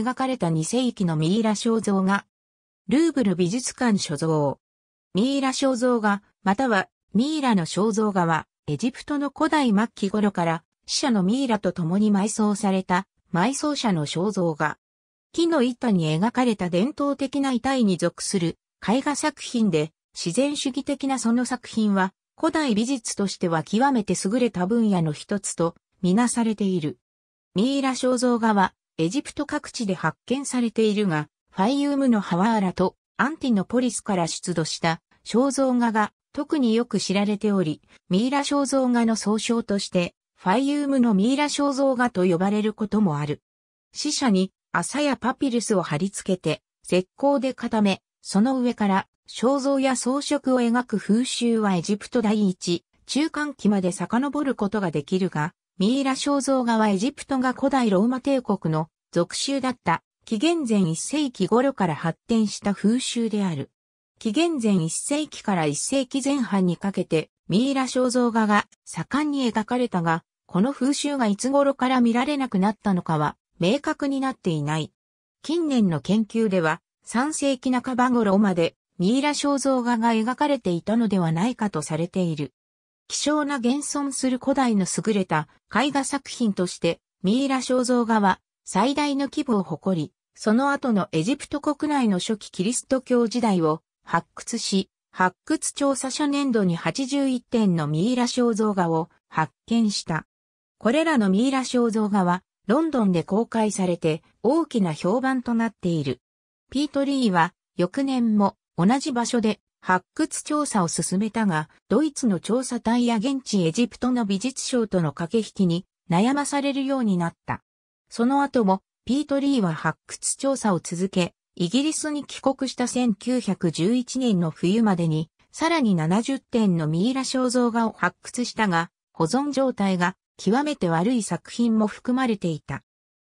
描かれた2世紀のミイラ肖像画。ルーブル美術館所蔵。ミイラ肖像画、またはミイラの肖像画は、エジプトの古代末期頃から、死者のミイラと共に埋葬された、埋葬者の肖像画。木の板に描かれた伝統的な遺体に属する絵画作品で、自然主義的なその作品は、古代美術としては極めて優れた分野の一つと、みなされている。ミイラ肖像画は、エジプト各地で発見されているが、ファイユームのハワーラとアンティノポリスから出土した肖像画が特によく知られており、ミイラ肖像画の総称として、ファイユームのミイラ肖像画と呼ばれることもある。死者に麻やパピルスを貼り付けて、石膏で固め、その上から肖像や装飾を描く風習はエジプト第一、中間期まで遡ることができるが、ミイラ肖像画はエジプトが古代ローマ帝国の属州だった紀元前1世紀頃から発展した風習である。紀元前1世紀から1世紀前半にかけてミイラ肖像画が盛んに描かれたが、この風習がいつ頃から見られなくなったのかは明確になっていない。近年の研究では3世紀半ば頃までミイラ肖像画が描かれていたのではないかとされている。希少な現存する古代の優れた絵画作品として、ミイラ肖像画は最大の規模を誇り、その後のエジプト国内の初期キリスト教時代を発掘し、発掘調査初年度に81点のミイラ肖像画を発見した。これらのミイラ肖像画は、ロンドンで公開されて大きな評判となっている。ピート・リーは、翌年も同じ場所で発掘調査を進めたが、ドイツの調査隊や現地エジプトの美術賞との駆け引きに悩まされるようになった。その後も、ピート・リーは発掘調査を続け、イギリスに帰国した1911年の冬までに、さらに70点のミイラ肖像画を発掘したが、保存状態が極めて悪い作品も含まれていた。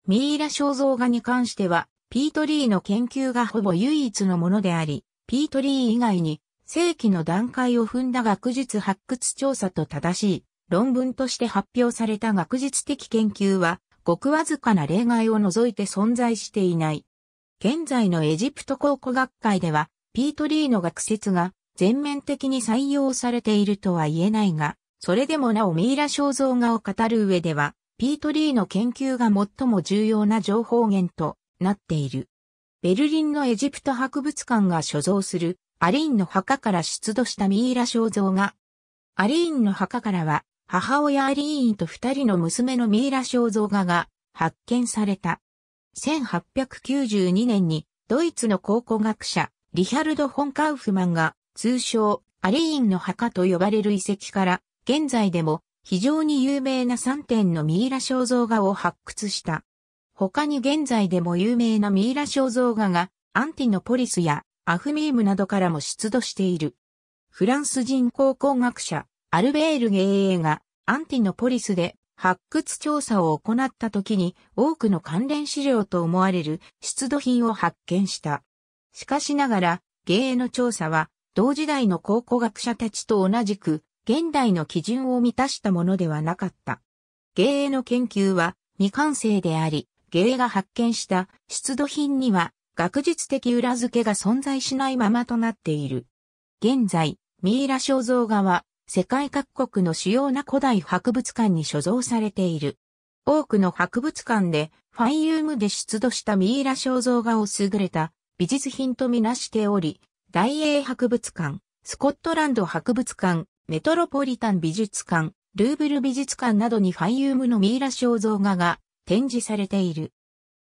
ミイラ肖像画に関しては、ピート・リーの研究がほぼ唯一のものであり、ピートリー以外に、正規の段階を踏んだ学術発掘調査と正しい論文として発表された学術的研究は、ごくわずかな例外を除いて存在していない。現在のエジプト考古学会では、ピートリーの学説が全面的に採用されているとは言えないが、それでもなおミイラ肖像画を語る上では、ピートリーの研究が最も重要な情報源となっている。ベルリンのエジプト博物館が所蔵するアリーンの墓から出土したミイラ肖像画。アリーンの墓からは、母親アリーンと二人の娘のミイラ肖像画が発見された。1892年にドイツの考古学者リヒャルド・ォンカウフマンが通称アリーンの墓と呼ばれる遺跡から現在でも非常に有名な3点のミイラ肖像画を発掘した。他に現在でも有名なミイラ肖像画がアンティノポリスやアフミームなどからも出土している。フランス人考古学者アルベール・ゲイエがアンティノポリスで発掘調査を行った時に多くの関連資料と思われる出土品を発見した。しかしながら、ゲーの調査は同時代の考古学者たちと同じく現代の基準を満たしたものではなかった。ゲーの研究は未完成であり、芸が発見した出土品には学術的裏付けが存在しないままとなっている。現在、ミイラ肖像画は世界各国の主要な古代博物館に所蔵されている。多くの博物館でファイユームで出土したミイラ肖像画を優れた美術品とみなしており、大英博物館、スコットランド博物館、メトロポリタン美術館、ルーブル美術館などにファイユームのミイラ肖像画が展示されている。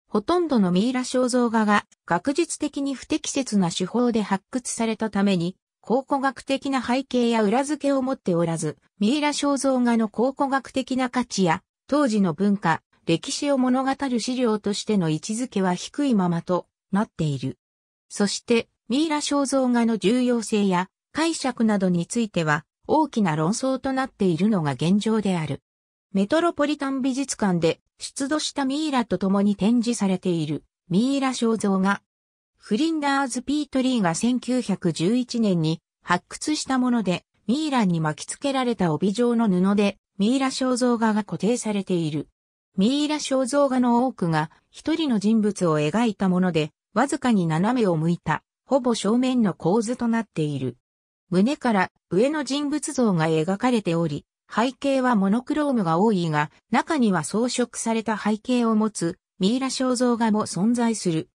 ほとんどのミイラ肖像画が学術的に不適切な手法で発掘されたために、考古学的な背景や裏付けを持っておらず、ミイラ肖像画の考古学的な価値や、当時の文化、歴史を物語る資料としての位置づけは低いままとなっている。そして、ミイラ肖像画の重要性や解釈などについては、大きな論争となっているのが現状である。メトロポリタン美術館で出土したミイラと共に展示されているミイラ肖像画。フリンダーズ・ピートリーが1911年に発掘したもので、ミイラに巻き付けられた帯状の布でミイラ肖像画が固定されている。ミイラ肖像画の多くが一人の人物を描いたもので、わずかに斜めを向いた、ほぼ正面の構図となっている。胸から上の人物像が描かれており、背景はモノクロームが多いが、中には装飾された背景を持つミイラ肖像画も存在する。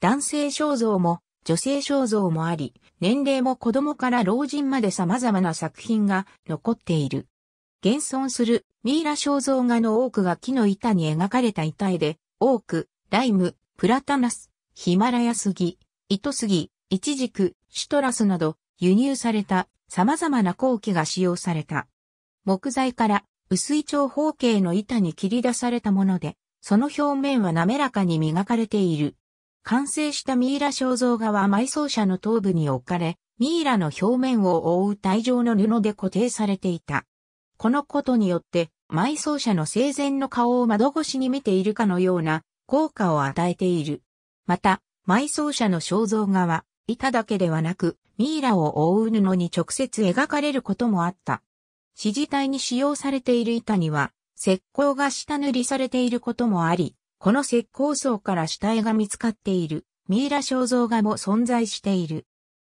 男性肖像も女性肖像もあり、年齢も子供から老人まで様々な作品が残っている。現存するミイラ肖像画の多くが木の板に描かれた板絵で、多く、ライム、プラタナス、ヒマラヤ杉、糸杉、イチジク、シトラスなど輸入された様々な後期が使用された。木材から薄い長方形の板に切り出されたもので、その表面は滑らかに磨かれている。完成したミイラ肖像画は埋葬者の頭部に置かれ、ミイラの表面を覆う帯状の布で固定されていた。このことによって、埋葬者の生前の顔を窓越しに見ているかのような効果を与えている。また、埋葬者の肖像画は、板だけではなく、ミイラを覆う布に直接描かれることもあった。指示体に使用されている板には、石膏が下塗りされていることもあり、この石膏層から死体が見つかっている、ミイラ肖像画も存在している。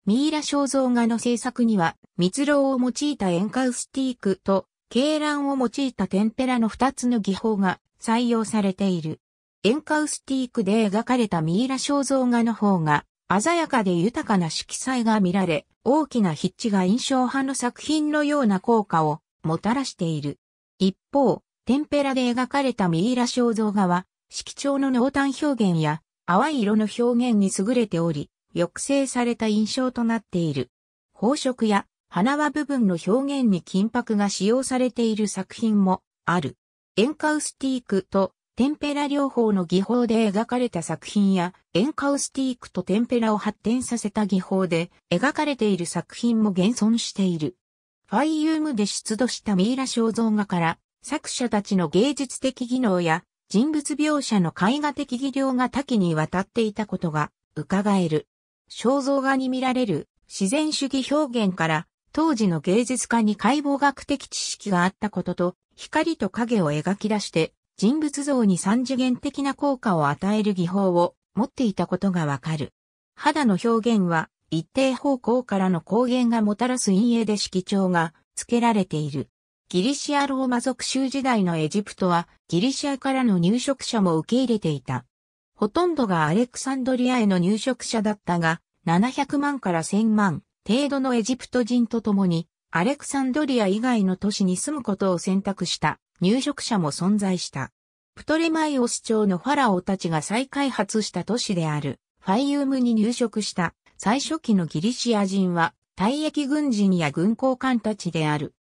ミイラ肖像画の制作には、蜜蝋を用いた塩化カウスティークと、鶏卵を用いた天ペらの二つの技法が採用されている。塩化カウスティークで描かれたミイラ肖像画の方が、鮮やかで豊かな色彩が見られ、大きな筆致が印象派の作品のような効果をもたらしている。一方、テンペラで描かれたミイラ肖像画は、色調の濃淡表現や淡い色の表現に優れており、抑制された印象となっている。宝飾や花輪部分の表現に金箔が使用されている作品もある。エンカウスティークとテンペラ療法の技法で描かれた作品や、エンカウスティークとテンペラを発展させた技法で描かれている作品も現存している。ファイユームで出土したミイラ肖像画から、作者たちの芸術的技能や人物描写の絵画的技量が多岐にわたっていたことが伺える。肖像画に見られる自然主義表現から当時の芸術家に解剖学的知識があったことと光と影を描き出して人物像に三次元的な効果を与える技法を持っていたことがわかる。肌の表現は一定方向からの光源がもたらす陰影で色調が付けられている。ギリシアローマ族州時代のエジプトはギリシアからの入植者も受け入れていた。ほとんどがアレクサンドリアへの入植者だったが、700万から1000万程度のエジプト人と共に、アレクサンドリア以外の都市に住むことを選択した入植者も存在した。プトレマイオス朝のファラオたちが再開発した都市であるファイユームに入植した最初期のギリシア人は退役軍人や軍港官たちである。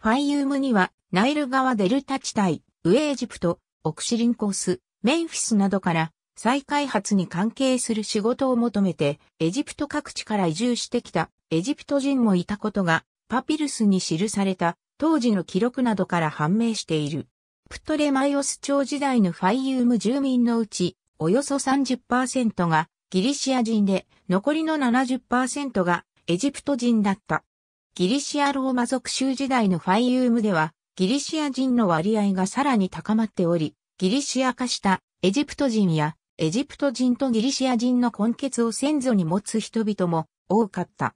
ファイユームにはナイル川デルタ地帯、ウエエジプト、オクシリンコス、メンフィスなどから再開発に関係する仕事を求めてエジプト各地から移住してきたエジプト人もいたことがパピルスに記された当時の記録などから判明している。プトレマイオス朝時代のファイユーム住民のうち、およそ30%がギリシア人で、残りの70%がエジプト人だった。ギリシアローマ族州時代のファイユームでは、ギリシア人の割合がさらに高まっており、ギリシア化したエジプト人やエジプト人とギリシア人の根血を先祖に持つ人々も多かった。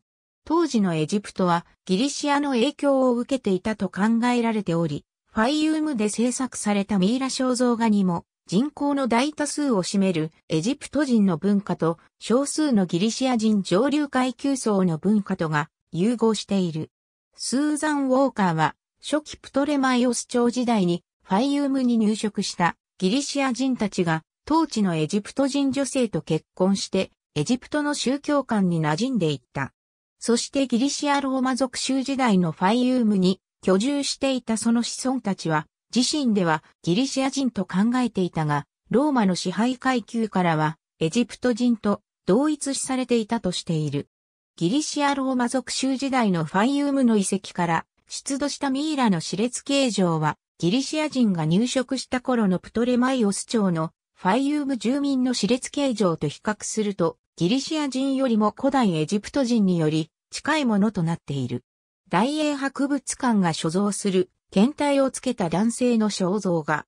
当時のエジプトはギリシアの影響を受けていたと考えられており、ファイユームで制作されたミイラ肖像画にも人口の大多数を占めるエジプト人の文化と少数のギリシア人上流階級層の文化とが融合している。スーザン・ウォーカーは初期プトレマイオス朝時代にファイユームに入植したギリシア人たちが当地のエジプト人女性と結婚してエジプトの宗教観に馴染んでいった。そしてギリシアローマ族州時代のファイウームに居住していたその子孫たちは、自身ではギリシア人と考えていたが、ローマの支配階級からは、エジプト人と同一視されていたとしている。ギリシアローマ族州時代のファイウームの遺跡から出土したミイラの熾列形状は、ギリシア人が入植した頃のプトレマイオス朝のファイウーム住民の熾列形状と比較するとギリシア人よりも古代エジプト人により近いものとなっている。大英博物館が所蔵する検体をつけた男性の肖像画。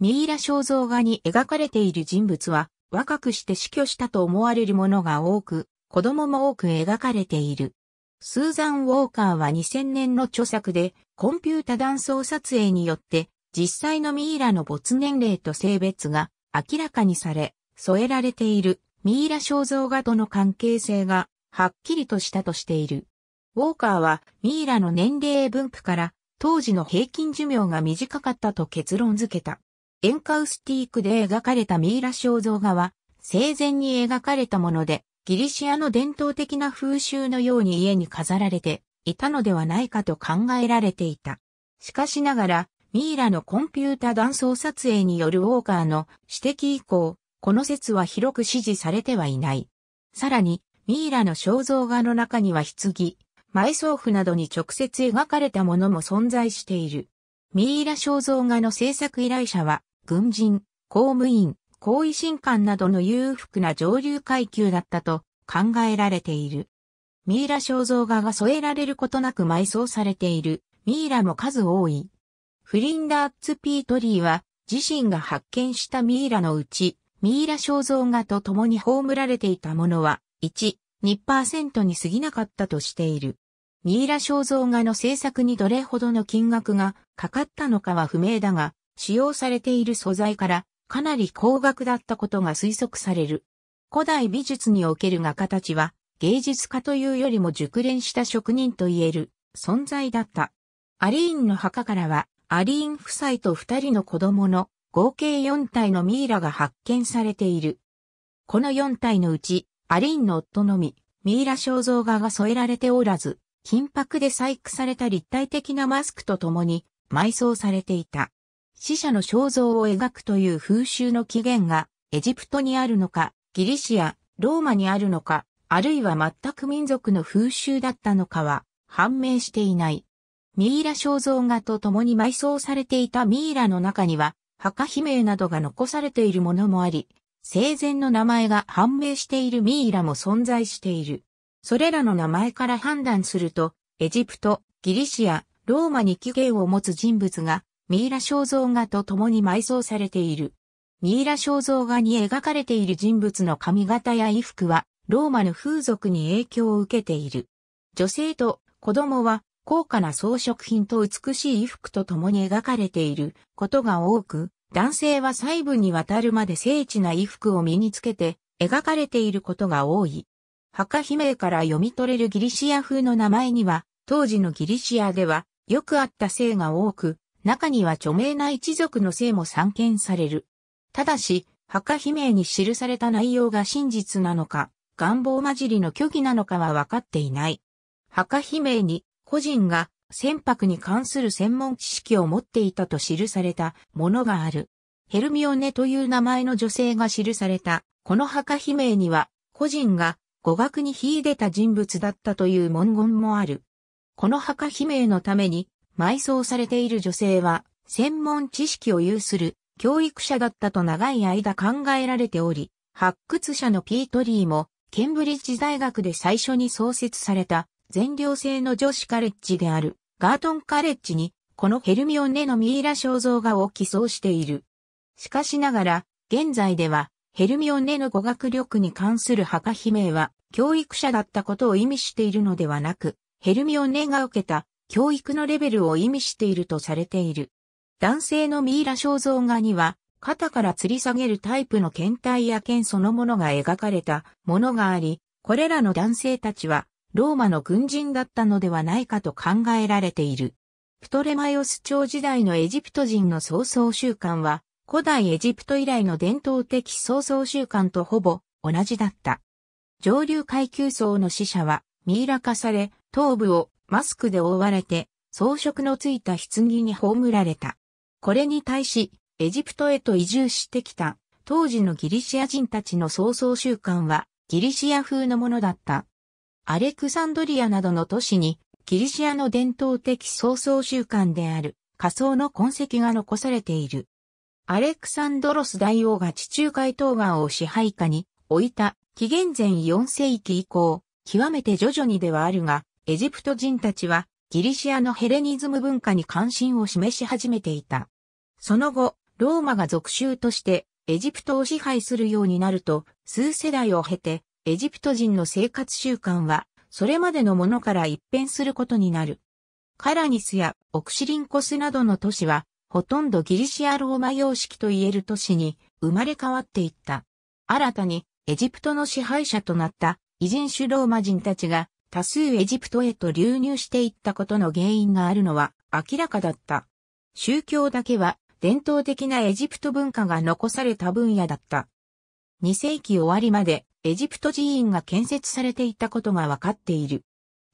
ミイラ肖像画に描かれている人物は若くして死去したと思われるものが多く、子供も多く描かれている。スーザン・ウォーカーは2000年の著作で、コンピュータ断層撮影によって、実際のミイラの没年齢と性別が明らかにされ、添えられているミイラ肖像画との関係性がはっきりとしたとしている。ウォーカーはミイラの年齢分布から当時の平均寿命が短かったと結論付けた。エンカウスティークで描かれたミイラ肖像画は生前に描かれたものでギリシアの伝統的な風習のように家に飾られていたのではないかと考えられていた。しかしながらミイラのコンピュータ断層撮影によるウォーカーの指摘以降、この説は広く支持されてはいない。さらに、ミイラの肖像画の中には棺、埋葬符などに直接描かれたものも存在している。ミイラ肖像画の制作依頼者は、軍人、公務員、高位神官などの裕福な上流階級だったと考えられている。ミイラ肖像画が添えられることなく埋葬されているミイラも数多い。フリンダーツ・ピートリーは自身が発見したミイラのうちミイラ肖像画と共に葬られていたものは、1、2%に過ぎなかったとしている。ミイラ肖像画の制作にどれほどの金額がかかったのかは不明だが、使用されている素材からかなり高額だったことが推測される。古代美術における画家たちは芸術家というよりも熟練した職人と言える存在だった。アリーンの墓からはアリーン夫妻と二人の子供の合計4体のミイラが発見されている。この4体のうち、アリンの夫のみ、ミイラ肖像画が添えられておらず、金箔で細工された立体的なマスクと共に埋葬されていた。死者の肖像を描くという風習の起源がエジプトにあるのか、ギリシア、ローマにあるのか、あるいは全く民族の風習だったのかは判明していない。ミイラ肖像画と共に埋葬されていたミイラの中には、墓碑名などが残されているものもあり、生前の名前が判明しているミイラも存在している。それらの名前から判断すると、エジプト、ギリシア、ローマに起源を持つ人物が、ミイラ肖像画と共に埋葬されている。ミイラ肖像画に描かれている人物の髪型や衣服は、ローマの風俗に影響を受けている。女性と子供は高価な装飾品と美しい衣服と共に描かれていることが多く、男性は細部にわたるまで精緻な衣服を身につけて描かれていることが多い。墓碑銘から読み取れるギリシア風の名前には、当時のギリシアではよくあった姓が多く、中には著名な一族の姓も散見される。ただし、墓碑銘に記された内容が真実なのか、願望混じりの虚偽なのかは分かっていない。墓碑銘に個人が船舶に関する専門知識を持っていたと記されたものがある。ヘルミオネという名前の女性が記された、この墓碑銘には、個人が語学に秀でた人物だったという文言もある。この墓碑銘のために、埋葬されている女性は、専門知識を有する教育者だったと長い間考えられており、発掘者のピートリーも、ケンブリッジ大学で最初に創設された全寮制の女子カレッジであるガートンカレッジにこのヘルミオネのミイラ肖像画を寄贈している。しかしながら、現在ではヘルミオネの語学力に関する墓碑銘は教育者だったことを意味しているのではなく、ヘルミオネが受けた教育のレベルを意味しているとされている。男性のミイラ肖像画には、肩から吊り下げるタイプの検体や剣そのものが描かれたものがあり、これらの男性たちはローマの軍人だったのではないかと考えられている。プトレマイオス朝時代のエジプト人の早々習慣は、古代エジプト以来の伝統的早々習慣とほぼ同じだった。上流階級層の死者はミイラ化され、頭部をマスクで覆われて、装飾のついた棺に葬られた。これに対し、エジプトへと移住してきた、当時のギリシア人たちの早々習慣は、ギリシア風のものだった。アレクサンドリアなどの都市に、ギリシアの伝統的創造習慣である仮想の痕跡が残されている。アレクサンドロス大王が地中海東岸を支配下に置いた紀元前4世紀以降、極めて徐々にではあるが、エジプト人たちはギリシアのヘレニズム文化に関心を示し始めていた。その後、ローマが属州としてエジプトを支配するようになると、数世代を経て、エジプト人の生活習慣は、それまでのものから一変することになる。カラニスやオクシリンコスなどの都市は、ほとんどギリシアローマ様式と言える都市に生まれ変わっていった。新たにエジプトの支配者となった異人種ローマ人たちが多数エジプトへと流入していったことの原因があるのは明らかだった。宗教だけは伝統的なエジプト文化が残された分野だった。2世紀終わりまでエジプト寺院が建設されていたことが分かっている。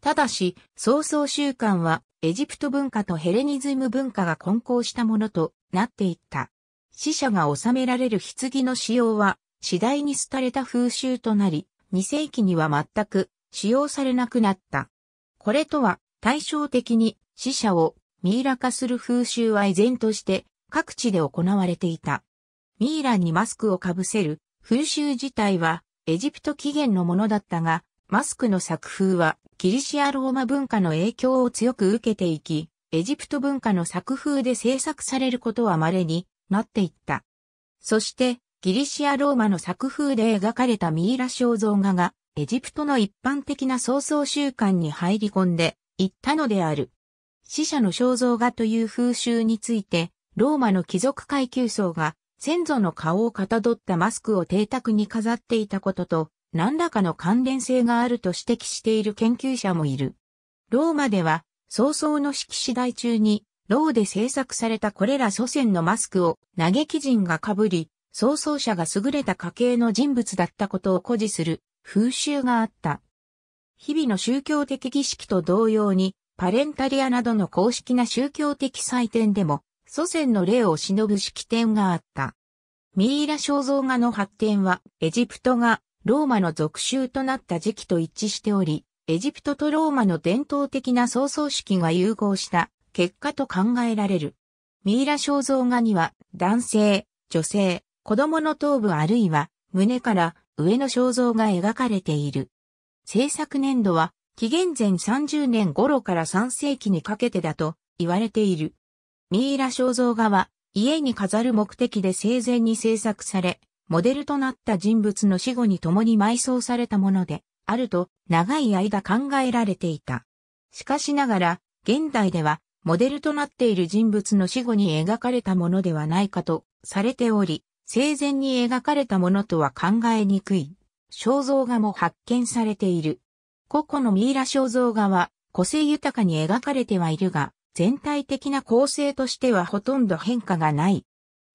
ただし、早々習慣は、エジプト文化とヘレニズム文化が混交したものとなっていった。死者が収められる棺の使用は、次第に廃れた風習となり、2世紀には全く使用されなくなった。これとは、対照的に死者をミイラ化する風習は依然として各地で行われていた。ミイラにマスクをかぶせる風習自体はエジプト起源のものだったが、マスクの作風はギリシアローマ文化の影響を強く受けていき、エジプト文化の作風で制作されることは稀になっていった。そして、ギリシアローマの作風で描かれたミイラ肖像画が、エジプトの一般的な創造習慣に入り込んでいったのである。死者の肖像画という風習について、ローマの貴族階級層が先祖の顔をかたどったマスクを邸宅に飾っていたことと、何らかの関連性があると指摘している研究者もいる。ローマでは、早々の式次第中に、ローで制作されたこれら祖先のマスクを嘆き人が被り、創造者が優れた家系の人物だったことを誇示する風習があった。日々の宗教的儀式と同様に、パレンタリアなどの公式な宗教的祭典でも、祖先の霊を忍ぶ式典があった。ミイラ肖像画の発展は、エジプトがローマの属州となった時期と一致しており、エジプトとローマの伝統的な創造式が融合した結果と考えられる。ミイラ肖像画には男性、女性、子供の頭部あるいは胸から上の肖像が描かれている。制作年度は紀元前30年頃から3世紀にかけてだと言われている。ミイラ肖像画は、家に飾る目的で生前に制作され、モデルとなった人物の死後に共に埋葬されたもので、あると長い間考えられていた。しかしながら、現代では、モデルとなっている人物の死後に描かれたものではないかとされており、生前に描かれたものとは考えにくい。肖像画も発見されている。個々のミイラ肖像画は個性豊かに描かれてはいるが、全体的な構成としてはほとんど変化がない。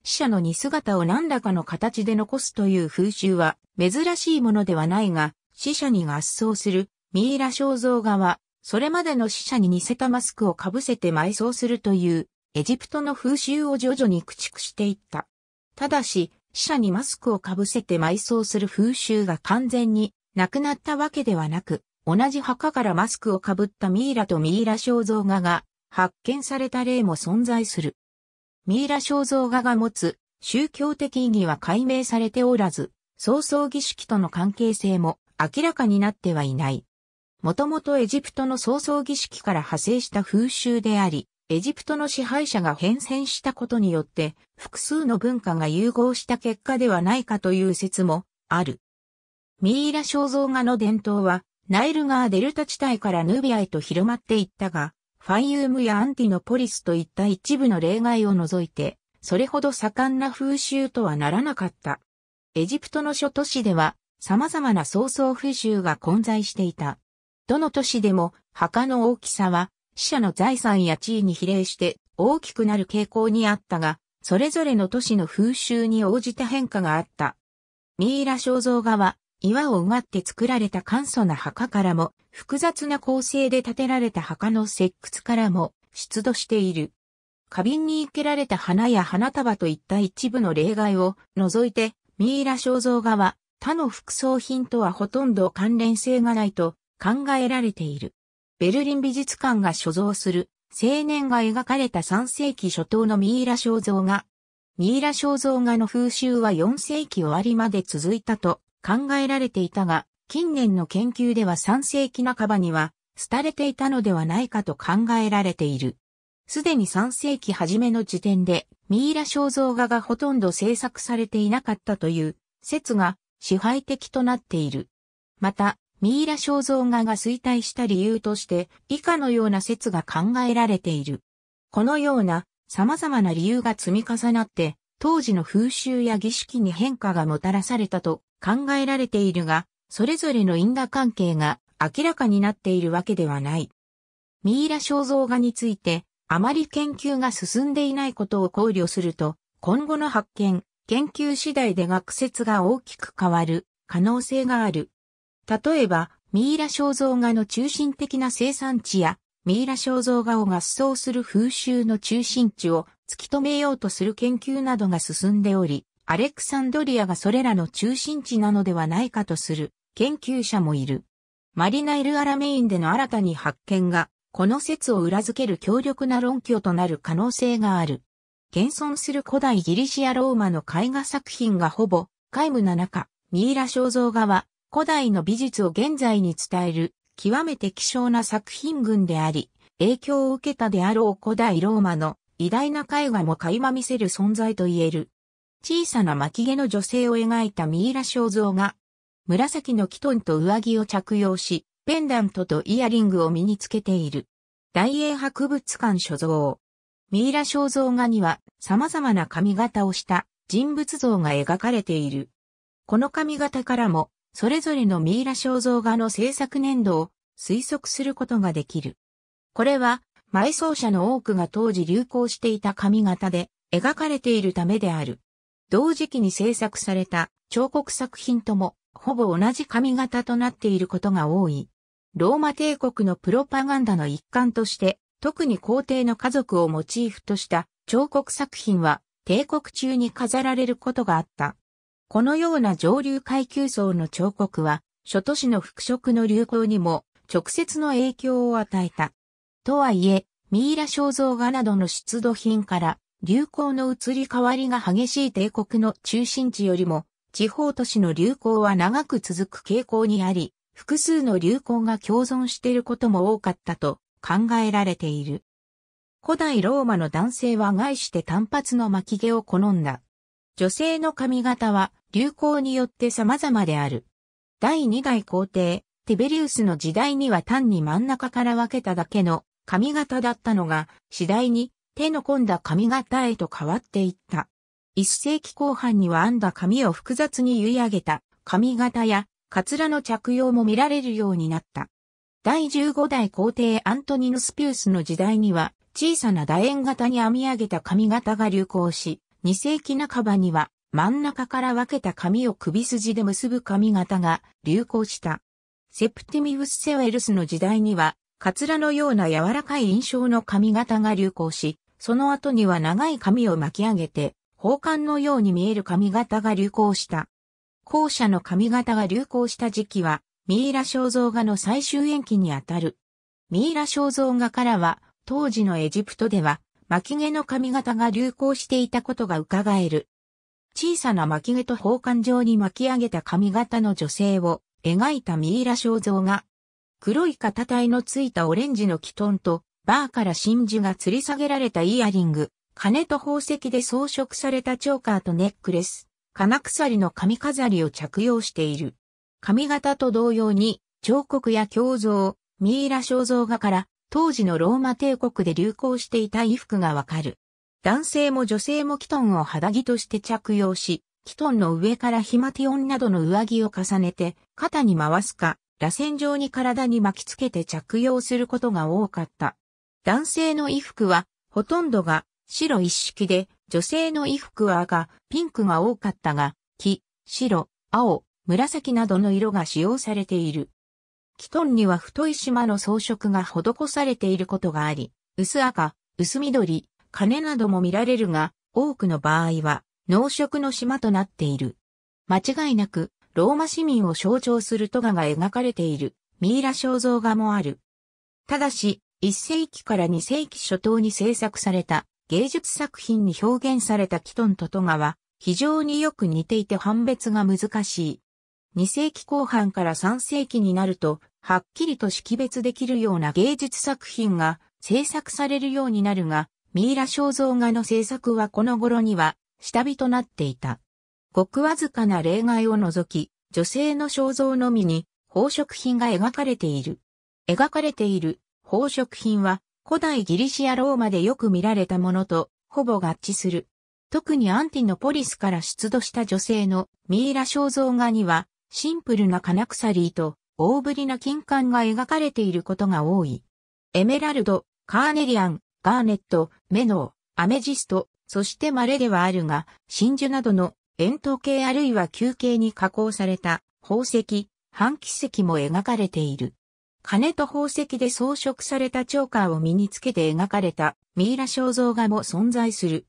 死者の似姿を何らかの形で残すという風習は珍しいものではないが、死者に合葬するミイラ肖像画は、それまでの死者に似せたマスクをかぶせて埋葬するというエジプトの風習を徐々に駆逐していった。ただし、死者にマスクをかぶせて埋葬する風習が完全になくなったわけではなく、同じ墓からマスクをかぶったミイラとミイラ肖像画が発見された例も存在する。ミイラ肖像画が持つ宗教的意義は解明されておらず、葬送儀式との関係性も明らかになってはいない。もともとエジプトの葬送儀式から派生した風習であり、エジプトの支配者が変遷したことによって、複数の文化が融合した結果ではないかという説もある。ミイラ肖像画の伝統は、ナイル川デルタ地帯からヌビアへと広まっていったが、ファイユームやアンティノポリスといった一部の例外を除いて、それほど盛んな風習とはならなかった。エジプトの諸都市では、様々な早々風習が混在していた。どの都市でも、墓の大きさは、死者の財産や地位に比例して大きくなる傾向にあったが、それぞれの都市の風習に応じた変化があった。ミイラ肖像画は岩を埋って作られた簡素な墓からも、複雑な構成で建てられた墓の石窟からも、出土している。花瓶に生けられた花や花束といった一部の例外を除いて、ミイラ肖像画は他の副葬品とはほとんど関連性がないと考えられている。ベルリン美術館が所蔵する青年が描かれた3世紀初頭のミイラ肖像画。ミイラ肖像画の風習は4世紀終わりまで続いたと考えられていたが、近年の研究では3世紀半ばには、廃れていたのではないかと考えられている。すでに3世紀初めの時点で、ミイラ肖像画がほとんど制作されていなかったという説が支配的となっている。また、ミイラ肖像画が衰退した理由として、以下のような説が考えられている。このような様々な理由が積み重なって、当時の風習や儀式に変化がもたらされたと考えられているが、それぞれの因果関係が明らかになっているわけではない。ミイラ肖像画について、あまり研究が進んでいないことを考慮すると、今後の発見、研究次第で学説が大きく変わる可能性がある。例えば、ミイラ肖像画の中心的な生産地や、ミイラ肖像画を合奏する風習の中心地を突き止めようとする研究などが進んでおり、アレクサンドリアがそれらの中心地なのではないかとする研究者もいる。マリナ・エル・アラメインでの新たに発見が、この説を裏付ける強力な論拠となる可能性がある。現存する古代ギリシア・ローマの絵画作品がほぼ、皆無な中、ミイラ肖像画は、古代の美術を現在に伝える、極めて希少な作品群であり、影響を受けたであろう古代ローマの偉大な絵画も垣間見せる存在と言える。小さな巻き毛の女性を描いたミイラ肖像が、紫のキトンと上着を着用し、ペンダントとイヤリングを身につけている。大英博物館所蔵。ミイラ肖像画には様々な髪型をした人物像が描かれている。この髪型からも、それぞれのミイラ肖像画の制作年度を推測することができる。これは、埋葬者の多くが当時流行していた髪型で描かれているためである。同時期に制作された彫刻作品ともほぼ同じ髪型となっていることが多い。ローマ帝国のプロパガンダの一環として、特に皇帝の家族をモチーフとした彫刻作品は帝国中に飾られることがあった。このような上流階級層の彫刻は、諸都市の服飾の流行にも直接の影響を与えた。とはいえ、ミイラ肖像画などの出土品から流行の移り変わりが激しい帝国の中心地よりも、地方都市の流行は長く続く傾向にあり、複数の流行が共存していることも多かったと考えられている。古代ローマの男性は外して単発の巻き毛を好んだ。女性の髪型は流行によって様々である。第2代皇帝、ティベリウスの時代には単に真ん中から分けただけの髪型だったのが、次第に手の込んだ髪型へと変わっていった。一世紀後半には編んだ髪を複雑に結い上げた髪型やカツラの着用も見られるようになった。第15代皇帝アントニヌスピウスの時代には小さな楕円型に編み上げた髪型が流行し、2世紀半ばには真ん中から分けた髪を首筋で結ぶ髪型が流行した。セプティミウス・セウェルスの時代には、カツラのような柔らかい印象の髪型が流行し、その後には長い髪を巻き上げて、宝冠のように見える髪型が流行した。後者の髪型が流行した時期は、ミイラ肖像画の最終延期にあたる。ミイラ肖像画からは、当時のエジプトでは、巻き毛の髪型が流行していたことが伺える。小さな巻き毛と宝冠状に巻き上げた髪型の女性を描いたミイラ肖像画。黒い肩体のついたオレンジのキトンとバーから真珠が吊り下げられたイヤリング、金と宝石で装飾されたチョーカーとネックレス、金鎖の髪飾りを着用している。髪型と同様に、彫刻や胸像、ミイラ肖像画から、当時のローマ帝国で流行していた衣服がわかる。男性も女性もキトンを肌着として着用し、キトンの上からヒマティオンなどの上着を重ねて、肩に回すか、螺旋状に体に巻きつけて着用することが多かった。男性の衣服はほとんどが白一式で、女性の衣服は赤、ピンクが多かったが、黄、白、青、紫などの色が使用されている。キトンには太い島の装飾が施されていることがあり、薄赤、薄緑、金なども見られるが、多くの場合は、農食の島となっている。間違いなく、ローマ市民を象徴するトガが描かれている、ミイラ肖像画もある。ただし、1世紀から2世紀初頭に制作された芸術作品に表現されたキトンとトガは非常によく似ていて判別が難しい。2世紀後半から3世紀になると、はっきりと識別できるような芸術作品が制作されるようになるが、ミイラ肖像画の制作はこの頃には下火となっていた。ごくわずかな例外を除き、女性の肖像のみに宝飾品が描かれている。描かれている宝飾品は古代ギリシアローマでよく見られたものとほぼ合致する。特にアンティノポリスから出土した女性のミイラ肖像画にはシンプルな金鎖と大ぶりな金管が描かれていることが多い。エメラルド、カーネリアン、ガーネット、メノー、アメジスト、そして稀ではあるが、真珠などの円筒形あるいは球形に加工された宝石、半奇石も描かれている。金と宝石で装飾されたチョーカーを身につけて描かれたミイラ肖像画も存在する。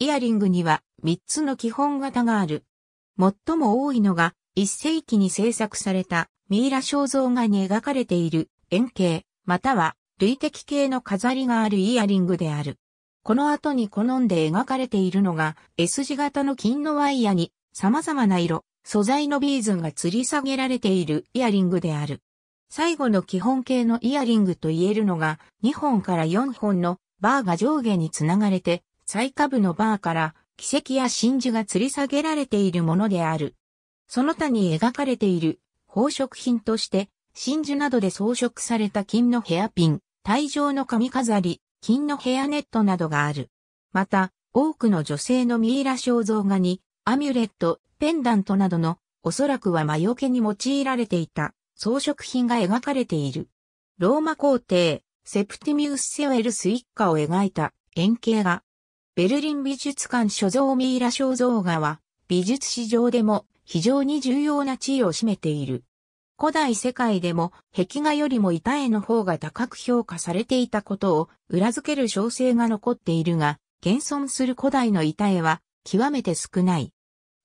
イヤリングには3つの基本型がある。最も多いのが1世紀に制作されたミイラ肖像画に描かれている円形または類的形の飾りがあるイヤリングである。この後に好んで描かれているのが S 字型の金のワイヤに様々な色、素材のビーズが吊り下げられているイヤリングである。最後の基本形のイヤリングと言えるのが、2本から4本のバーが上下につながれて、最下部のバーから、奇跡や真珠が吊り下げられているものである。その他に描かれている宝飾品として、真珠などで装飾された金のヘアピン、体状の髪飾り、金のヘアネットなどがある。また、多くの女性のミイラ肖像画に、アミュレット、ペンダントなどの、おそらくは魔除けに用いられていた、装飾品が描かれている。ローマ皇帝、セプティミウス・セウェルス一家を描いた円形画。ベルリン美術館所蔵ミイラ肖像画は、美術史上でも非常に重要な地位を占めている。古代世界でも壁画よりも板絵の方が高く評価されていたことを裏付ける小生が残っているが、現存する古代の板絵は極めて少ない。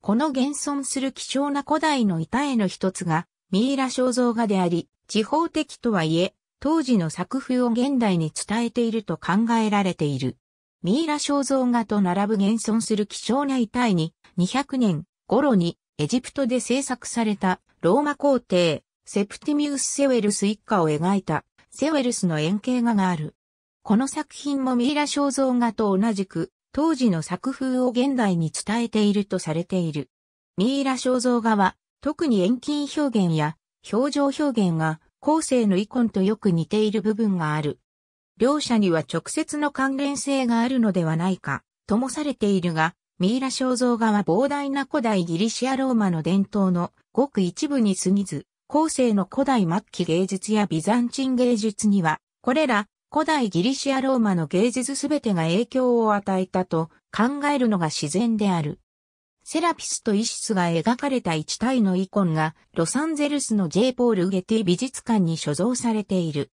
この現存する貴重な古代の板絵の一つがミイラ肖像画であり、地方的とはいえ、当時の作風を現代に伝えていると考えられている。ミイラ肖像画と並ぶ現存する貴重な遺体に、200年頃にエジプトで制作されたローマ皇帝、セプティミウス・セウェルス一家を描いたセウェルスの円形画がある。この作品もミイラ肖像画と同じく、当時の作風を現代に伝えているとされている。ミイラ肖像画は特に遠近表現や表情表現が後世のイコンとよく似ている部分がある。両者には直接の関連性があるのではないか、ともされているが、ミイラ肖像画は膨大な古代ギリシアローマの伝統のごく一部に過ぎず、後世の古代末期芸術やビザンチン芸術には、これら古代ギリシアローマの芸術すべてが影響を与えたと考えるのが自然である。セラピスとイシスが描かれた一体のイコンが、ロサンゼルスの J. ポール・ゲティ美術館に所蔵されている。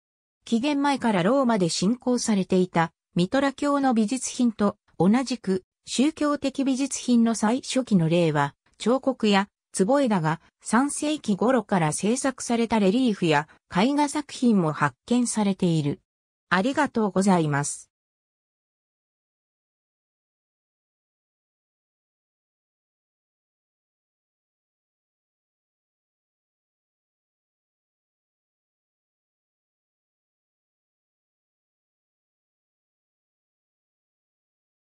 紀元前からローマで信仰されていた、ミトラ教の美術品と、同じく、宗教的美術品の最初期の例は、彫刻や、壺枝が3世紀頃から制作されたレリーフや絵画作品も発見されている。ありがとうございます。